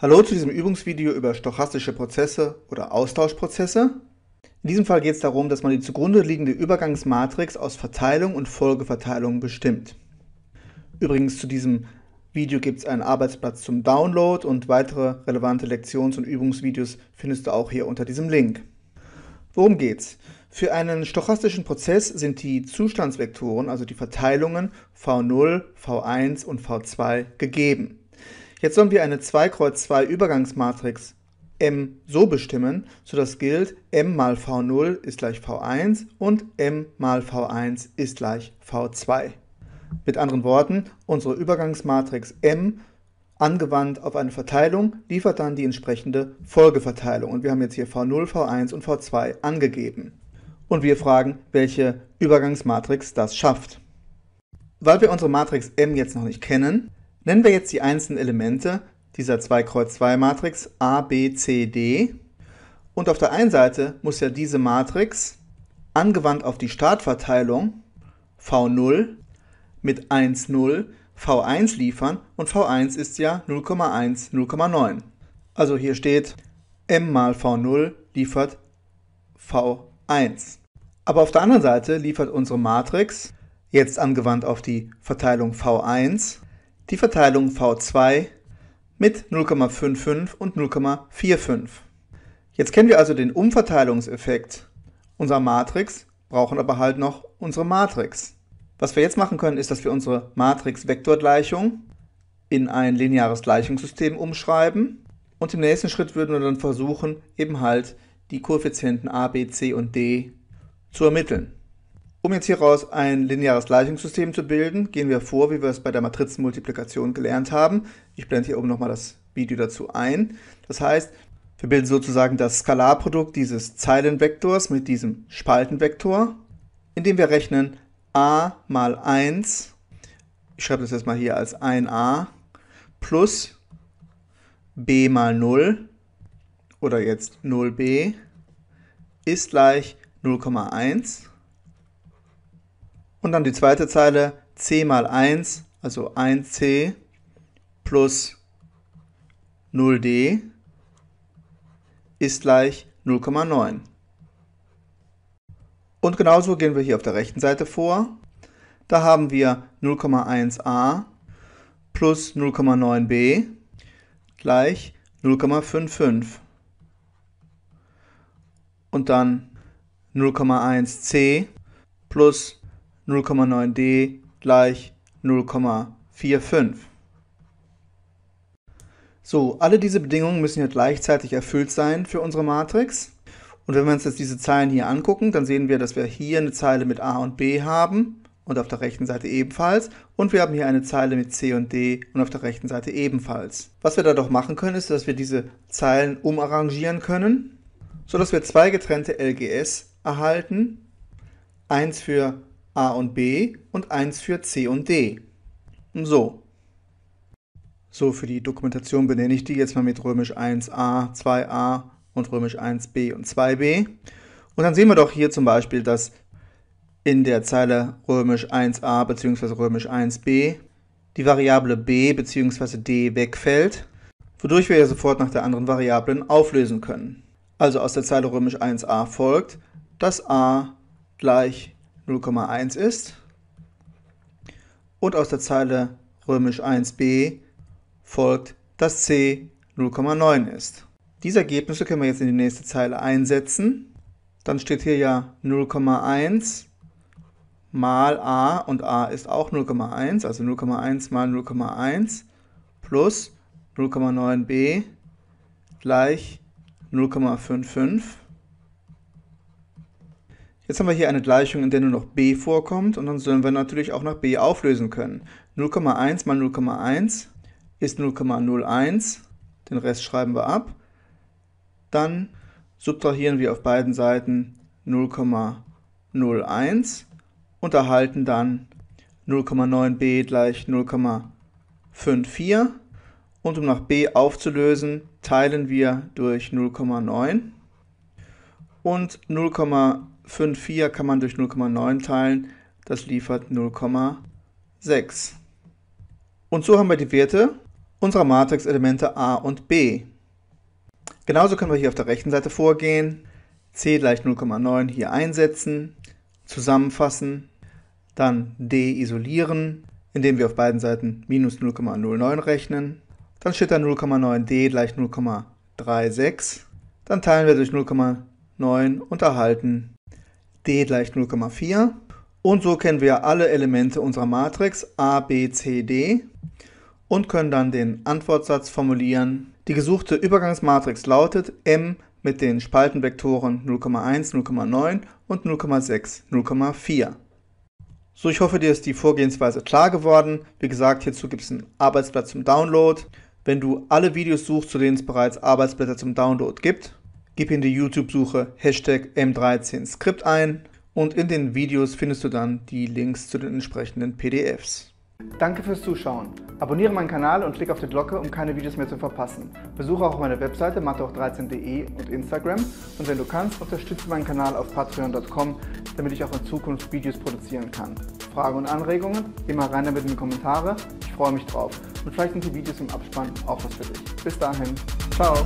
Hallo zu diesem Übungsvideo über stochastische Prozesse oder Austauschprozesse. In diesem Fall geht es darum, dass man die zugrunde liegende Übergangsmatrix aus Verteilung und Folgeverteilung bestimmt. Übrigens zu diesem Video gibt es einen Arbeitsplatz zum Download und weitere relevante Lektions- und Übungsvideos findest du auch hier unter diesem Link. Worum geht's? Für einen stochastischen Prozess sind die Zustandsvektoren, also die Verteilungen V0, V1 und V2 gegeben. Jetzt sollen wir eine 2 Kreuz 2 Übergangsmatrix M so bestimmen, sodass gilt, M mal V0 ist gleich V1 und M mal V1 ist gleich V2. Mit anderen Worten, unsere Übergangsmatrix M angewandt auf eine Verteilung liefert dann die entsprechende Folgeverteilung. Und wir haben jetzt hier V0, V1 und V2 angegeben. Und wir fragen, welche Übergangsmatrix das schafft. Weil wir unsere Matrix M jetzt noch nicht kennen, Nennen wir jetzt die einzelnen Elemente dieser 2x2-Matrix A, B, C, D. Und auf der einen Seite muss ja diese Matrix angewandt auf die Startverteilung V0 mit 1, 0 V1 liefern und V1 ist ja 0,1, 0,9. Also hier steht M mal V0 liefert V1. Aber auf der anderen Seite liefert unsere Matrix, jetzt angewandt auf die Verteilung V1, die Verteilung V2 mit 0,55 und 0,45. Jetzt kennen wir also den Umverteilungseffekt unserer Matrix, brauchen aber halt noch unsere Matrix. Was wir jetzt machen können, ist, dass wir unsere Matrix-Vektorgleichung in ein lineares Gleichungssystem umschreiben und im nächsten Schritt würden wir dann versuchen, eben halt die Koeffizienten a, b, c und d zu ermitteln. Um jetzt hieraus ein lineares Gleichungssystem zu bilden, gehen wir vor, wie wir es bei der Matrizenmultiplikation gelernt haben. Ich blende hier oben nochmal das Video dazu ein. Das heißt, wir bilden sozusagen das Skalarprodukt dieses Zeilenvektors mit diesem Spaltenvektor, indem wir rechnen a mal 1, ich schreibe das jetzt mal hier als 1a, plus b mal 0 oder jetzt 0b ist gleich 0,1 und dann die zweite Zeile c mal 1, also 1c plus 0d ist gleich 0,9. Und genauso gehen wir hier auf der rechten Seite vor. Da haben wir 0,1a plus 0,9b gleich 0,55. Und dann 0,1c plus 0,9d gleich 0,45. So, alle diese Bedingungen müssen ja gleichzeitig erfüllt sein für unsere Matrix. Und wenn wir uns jetzt diese Zeilen hier angucken, dann sehen wir, dass wir hier eine Zeile mit a und b haben und auf der rechten Seite ebenfalls. Und wir haben hier eine Zeile mit C und D und auf der rechten Seite ebenfalls. Was wir dadurch machen können, ist, dass wir diese Zeilen umarrangieren können, sodass wir zwei getrennte LGS erhalten. Eins für A und B und 1 für C und D. So. So, für die Dokumentation benenne ich die jetzt mal mit römisch 1a, 2a und römisch 1b und 2b. Und dann sehen wir doch hier zum Beispiel, dass in der Zeile römisch 1a bzw. römisch 1b die Variable b bzw. d wegfällt, wodurch wir ja sofort nach der anderen Variablen auflösen können. Also aus der Zeile römisch 1a folgt, dass a gleich 0,1 ist und aus der Zeile römisch 1b folgt, dass c 0,9 ist. Diese Ergebnisse können wir jetzt in die nächste Zeile einsetzen. Dann steht hier ja 0,1 mal a und a ist auch 0,1, also 0,1 mal 0,1 plus 0,9b gleich 0,55. Jetzt haben wir hier eine Gleichung, in der nur noch b vorkommt und dann sollen wir natürlich auch nach b auflösen können. 0,1 mal 0,1 ist 0,01, den Rest schreiben wir ab. Dann subtrahieren wir auf beiden Seiten 0,01 und erhalten dann 0,9b gleich 0,54. Und um nach b aufzulösen, teilen wir durch 0,9 und 0,9 5,4 kann man durch 0,9 teilen, das liefert 0,6. Und so haben wir die Werte unserer Matrix-Elemente A und B. Genauso können wir hier auf der rechten Seite vorgehen, C gleich 0,9 hier einsetzen, zusammenfassen, dann D isolieren, indem wir auf beiden Seiten minus 0,09 rechnen, dann steht da 0,9D gleich 0,36, dann teilen wir durch 0,9 und erhalten d gleich 0,4. Und so kennen wir alle Elemente unserer Matrix A, B, C, D und können dann den Antwortsatz formulieren. Die gesuchte Übergangsmatrix lautet M mit den Spaltenvektoren 0,1, 0,9 und 0,6, 0,4. So, ich hoffe, dir ist die Vorgehensweise klar geworden. Wie gesagt, hierzu gibt es einen Arbeitsblatt zum Download. Wenn du alle Videos suchst, zu denen es bereits Arbeitsblätter zum Download gibt, Gib in die YouTube-Suche Hashtag M13Skript ein und in den Videos findest du dann die Links zu den entsprechenden PDFs. Danke fürs Zuschauen. Abonniere meinen Kanal und klick auf die Glocke, um keine Videos mehr zu verpassen. Besuche auch meine Webseite mattoch 13de und Instagram und wenn du kannst, unterstütze meinen Kanal auf patreon.com, damit ich auch in Zukunft Videos produzieren kann. Fragen und Anregungen? Immer rein damit in die Kommentare. Ich freue mich drauf. Und vielleicht sind die Videos im Abspann auch was für dich. Bis dahin. Ciao.